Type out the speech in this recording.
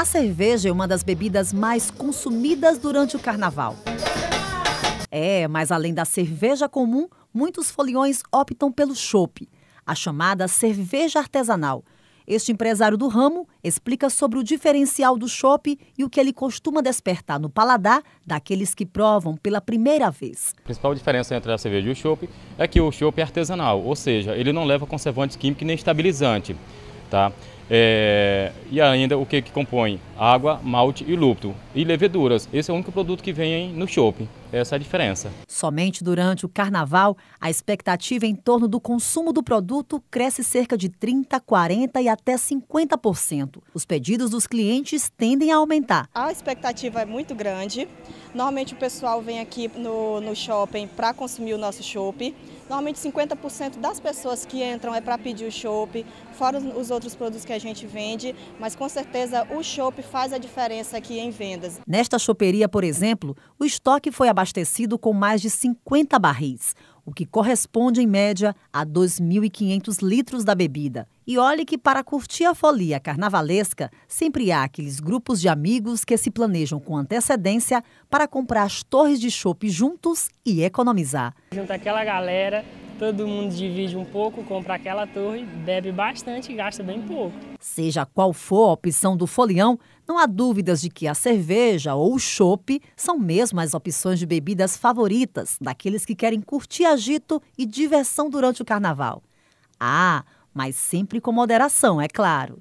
A cerveja é uma das bebidas mais consumidas durante o carnaval. É, mas além da cerveja comum, muitos foliões optam pelo Chope, a chamada cerveja artesanal. Este empresário do ramo explica sobre o diferencial do Chope e o que ele costuma despertar no paladar daqueles que provam pela primeira vez. A principal diferença entre a cerveja e o Chope é que o Chope é artesanal, ou seja, ele não leva conservantes químicos nem estabilizante, tá? É, e ainda o que, que compõe? Água, malte e lúpulo. E leveduras. Esse é o único produto que vem no shopping. Essa é a diferença. Somente durante o carnaval, a expectativa em torno do consumo do produto cresce cerca de 30%, 40% e até 50%. Os pedidos dos clientes tendem a aumentar. A expectativa é muito grande. Normalmente o pessoal vem aqui no, no shopping para consumir o nosso shopping Normalmente 50% das pessoas que entram é para pedir o chopp, fora os outros produtos que a gente vende, mas com certeza o chopp faz a diferença aqui em vendas. Nesta choperia, por exemplo, o estoque foi abastecido com mais de 50 barris, o que corresponde em média a 2.500 litros da bebida. E olhe que para curtir a folia carnavalesca, sempre há aqueles grupos de amigos que se planejam com antecedência para comprar as torres de chope juntos e economizar. Junta aquela galera, todo mundo divide um pouco, compra aquela torre, bebe bastante e gasta bem pouco. Seja qual for a opção do folião, não há dúvidas de que a cerveja ou o chope são mesmo as opções de bebidas favoritas daqueles que querem curtir agito e diversão durante o carnaval. Ah, mas sempre com moderação, é claro.